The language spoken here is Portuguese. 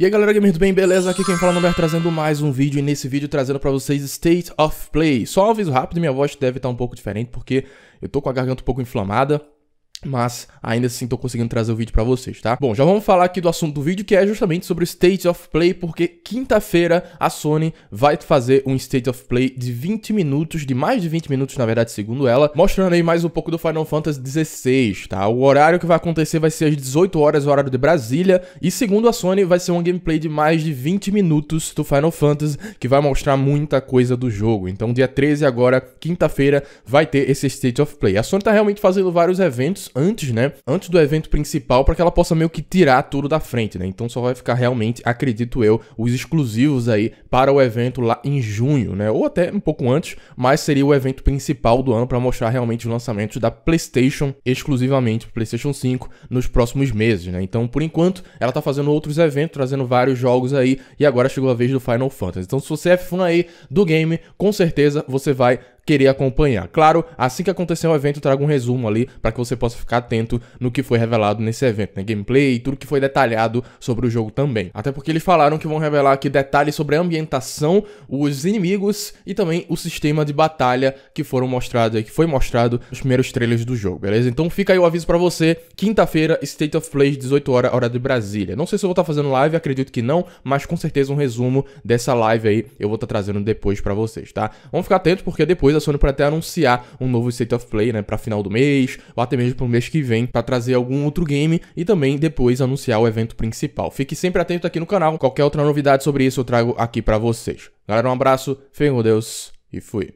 E aí galera, gamer do bem, beleza? Aqui quem fala é no Ber, trazendo mais um vídeo e nesse vídeo trazendo pra vocês State of Play. Só um aviso rápido, minha voz deve estar tá um pouco diferente porque eu tô com a garganta um pouco inflamada mas ainda assim tô conseguindo trazer o vídeo para vocês, tá? Bom, já vamos falar aqui do assunto do vídeo, que é justamente sobre o State of Play, porque quinta-feira a Sony vai fazer um State of Play de 20 minutos, de mais de 20 minutos, na verdade, segundo ela, mostrando aí mais um pouco do Final Fantasy XVI, tá? O horário que vai acontecer vai ser às 18 horas, horário de Brasília, e segundo a Sony, vai ser um gameplay de mais de 20 minutos do Final Fantasy, que vai mostrar muita coisa do jogo. Então, dia 13 agora, quinta-feira, vai ter esse State of Play. A Sony tá realmente fazendo vários eventos, antes, né? Antes do evento principal, para que ela possa meio que tirar tudo da frente, né? Então só vai ficar realmente, acredito eu, os exclusivos aí para o evento lá em junho, né? Ou até um pouco antes, mas seria o evento principal do ano para mostrar realmente os lançamentos da PlayStation exclusivamente pro PlayStation 5 nos próximos meses, né? Então, por enquanto, ela tá fazendo outros eventos, trazendo vários jogos aí e agora chegou a vez do Final Fantasy. Então, se você é fã aí do game, com certeza você vai querer acompanhar. Claro, assim que acontecer o evento, eu trago um resumo ali para que você possa ficar atento no que foi revelado nesse evento, né? Gameplay e tudo que foi detalhado sobre o jogo também. Até porque eles falaram que vão revelar aqui detalhes sobre a ambientação, os inimigos e também o sistema de batalha que foram mostrados aí, que foi mostrado nos primeiros trailers do jogo, beleza? Então fica aí o aviso para você, quinta-feira, State of Play, 18 horas, hora de Brasília. Não sei se eu vou estar tá fazendo live, acredito que não, mas com certeza um resumo dessa live aí eu vou estar tá trazendo depois para vocês, tá? Vamos ficar atento porque depois da Sony para até anunciar um novo State of Play, né, para final do mês, ou até mesmo para o mês que vem, para trazer algum outro game e também depois anunciar o evento principal. Fique sempre atento aqui no canal, qualquer outra novidade sobre isso eu trago aqui para vocês. Galera, um abraço, fiquem com Deus e fui.